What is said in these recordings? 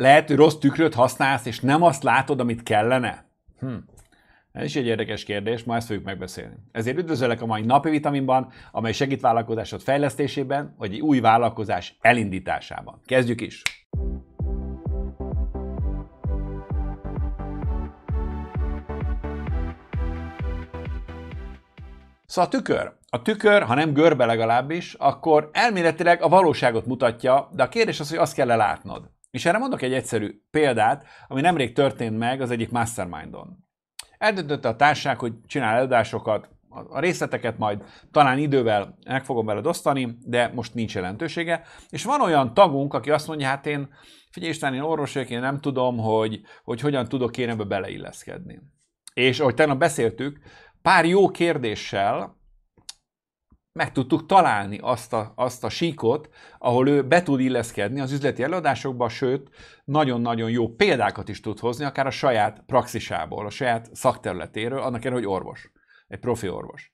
lehet, hogy rossz tükröt használsz, és nem azt látod, amit kellene? Hm. Ez is egy érdekes kérdés, ma ezt fogjuk megbeszélni. Ezért üdvözöllek a mai napi vitaminban, amely segít vállalkozásod fejlesztésében, vagy egy új vállalkozás elindításában. Kezdjük is! Szóval a tükör. A tükör, ha nem görbe legalábbis, akkor elméletileg a valóságot mutatja, de a kérdés az, hogy azt kell látnod. És erre mondok egy egyszerű példát, ami nemrég történt meg az egyik mastermindon. Eldöntötte a társág, hogy csinál előadásokat, a részleteket majd talán idővel meg fogom veled osztani, de most nincs jelentősége. És van olyan tagunk, aki azt mondja, hát én, figyelj István, én orvos vagyok, én nem tudom, hogy, hogy hogyan tudok én ebbe beleilleszkedni. És ahogy tegnap beszéltük, pár jó kérdéssel meg tudtuk találni azt a, azt a síkot, ahol ő be tud illeszkedni az üzleti előadásokba, sőt, nagyon-nagyon jó példákat is tud hozni, akár a saját praxisából, a saját szakterületéről, annak ellenére, hogy orvos, egy profi orvos.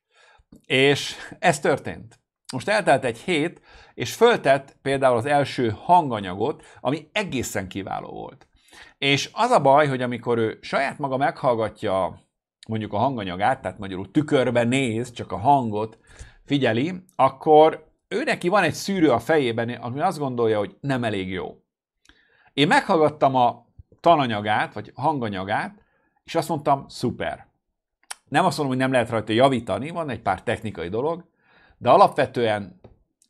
És ez történt. Most eltelt egy hét, és föltett például az első hanganyagot, ami egészen kiváló volt. És az a baj, hogy amikor ő saját maga meghallgatja mondjuk a hanganyagát, tehát magyarul tükörbe néz, csak a hangot figyeli, akkor ő neki van egy szűrő a fejében, ami azt gondolja, hogy nem elég jó. Én meghallgattam a tananyagát, vagy hanganyagát, és azt mondtam, szuper. Nem azt mondom, hogy nem lehet rajta javítani, van egy pár technikai dolog, de alapvetően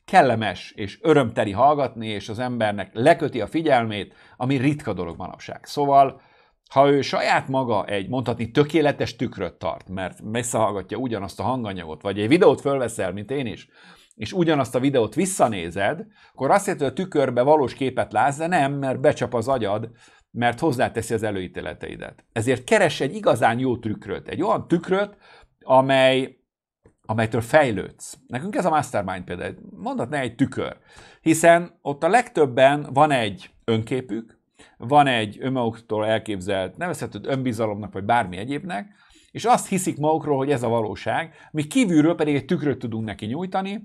kellemes és örömteli hallgatni, és az embernek leköti a figyelmét, ami ritka dolog manapság. Szóval ha ő saját maga egy mondhatni tökéletes tükröt tart, mert visszahallgatja ugyanazt a hanganyagot, vagy egy videót fölveszel, mint én is, és ugyanazt a videót visszanézed, akkor azt jelenti, hogy a tükörbe valós képet látsz, de nem, mert becsap az agyad, mert hozzáteszi az előítéleteidet. Ezért keres egy igazán jó tükröt, egy olyan tükröt, amely, amelytől fejlődsz. Nekünk ez a mastermind például, mondhatná egy tükör, hiszen ott a legtöbben van egy önképük, van egy önmaguktól elképzelt, nevezhetőd önbizalomnak, vagy bármi egyébnek, és azt hiszik magukról, hogy ez a valóság, mi kívülről pedig egy tükröt tudunk neki nyújtani,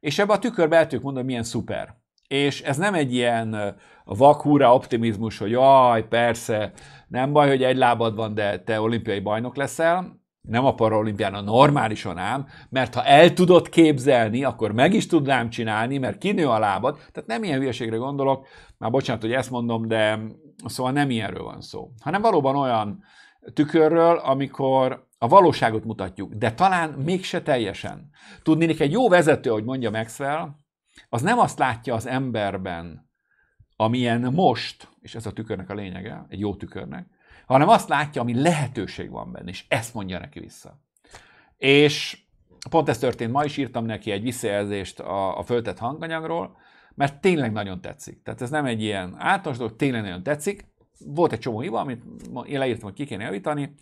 és ebbe a tükörbe el tudjuk mondani, milyen szuper. És ez nem egy ilyen vakúra optimizmus, hogy jaj, persze, nem baj, hogy egy lábad van, de te olimpiai bajnok leszel, nem a paralimpián, a normálisan ám, mert ha el tudod képzelni, akkor meg is tudnám csinálni, mert kinő a lábad, tehát nem ilyen hülyeségre gondolok, már bocsánat, hogy ezt mondom, de szóval nem ilyenről van szó, hanem valóban olyan tükörről, amikor a valóságot mutatjuk, de talán mégse teljesen. hogy egy jó vezető, hogy mondja Maxwell, az nem azt látja az emberben, amilyen most, és ez a tükörnek a lényege, egy jó tükörnek, hanem azt látja, ami lehetőség van benne, és ezt mondja neki vissza. És pont ez történt, ma is írtam neki egy visszajelzést a, a föltett hanganyagról, mert tényleg nagyon tetszik. Tehát ez nem egy ilyen általános dolog, tényleg nagyon tetszik. Volt egy csomó hiba, amit én leírtam, hogy ki kéne javítani,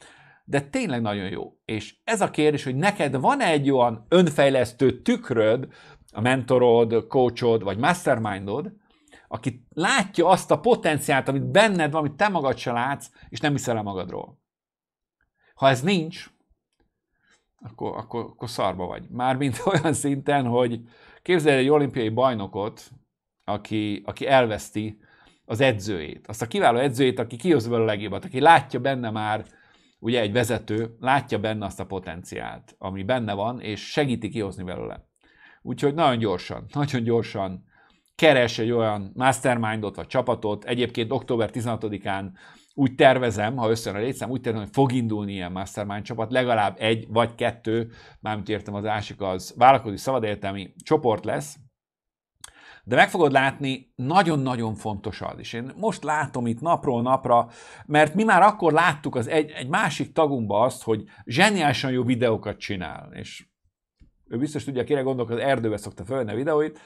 de tényleg nagyon jó. És ez a kérdés, hogy neked van -e egy olyan önfejlesztő tükröd, a mentorod, coachod vagy mastermindod, aki látja azt a potenciált, amit benned van, amit te magad se látsz, és nem hiszel el magadról. Ha ez nincs, akkor, akkor, akkor szarba vagy. Mármint olyan szinten, hogy képzelj egy olimpiai bajnokot, aki, aki elveszti az edzőjét, azt a kiváló edzőjét, aki kihoz a legjobbat, aki látja benne már, ugye egy vezető, látja benne azt a potenciált, ami benne van, és segíti kihozni belőle. Úgyhogy nagyon gyorsan, nagyon gyorsan keres egy olyan mastermindot vagy csapatot, egyébként október 16-án úgy tervezem, ha összön a létszám, úgy tervezem, hogy fog indulni ilyen mastermind csapat, legalább egy vagy kettő, mármint értem az ásik az vállalkozói szabadértelmi csoport lesz, de meg fogod látni, nagyon-nagyon fontos az is. Én most látom itt napról napra, mert mi már akkor láttuk az egy, egy másik tagunkba azt, hogy zseniálisan jó videókat csinál, és ő biztos tudja, kire gondolok, az erdőbe szokta fölni a videóit,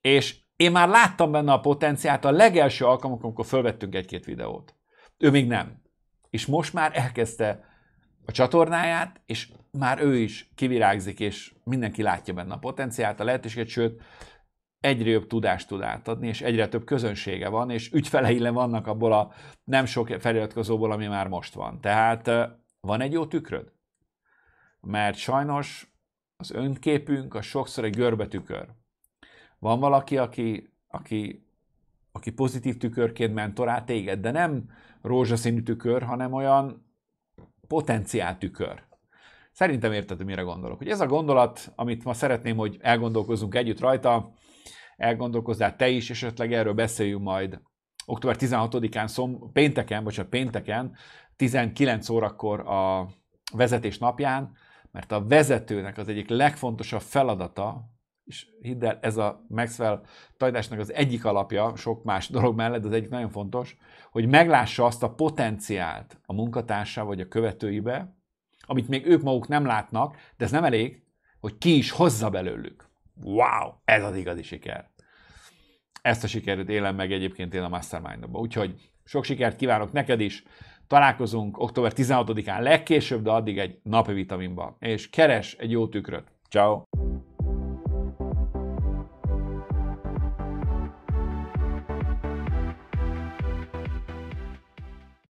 és én már láttam benne a potenciált a legelső alkalomkor, amikor felvettünk egy-két videót. Ő még nem. És most már elkezdte a csatornáját, és már ő is kivirágzik, és mindenki látja benne a potenciált, a lehetőséget, sőt, egyre jobb tudást tud átadni, és egyre több közönsége van, és ügyfelei le vannak abból a nem sok feliratkozóból, ami már most van. Tehát van egy jó tükröd? Mert sajnos az önképünk a sokszor egy görbetükör. Van valaki, aki, aki, aki pozitív tükörként mentorál téged, de nem rózsaszínű tükör, hanem olyan potenciál tükör. Szerintem érted, mire gondolok. Hogy ez a gondolat, amit ma szeretném, hogy elgondolkozzunk együtt rajta, elgondolkozzál te is, esetleg erről beszéljünk majd október 16-án, szom, pénteken, vagy csak pénteken, 19 órakor a vezetés napján, mert a vezetőnek az egyik legfontosabb feladata, és hidd el, ez a Maxwell tanításnak az egyik alapja, sok más dolog mellett, az egyik nagyon fontos, hogy meglássa azt a potenciált a munkatársa vagy a követőibe, amit még ők maguk nem látnak, de ez nem elég, hogy ki is hozza belőlük. Wow, ez az igazi siker. Ezt a sikerült élem meg egyébként én a mastermind Úgyhogy sok sikert kívánok neked is, találkozunk október 16-án legkésőbb, de addig egy napi vitaminba, és keres egy jó tükröt. Ciao.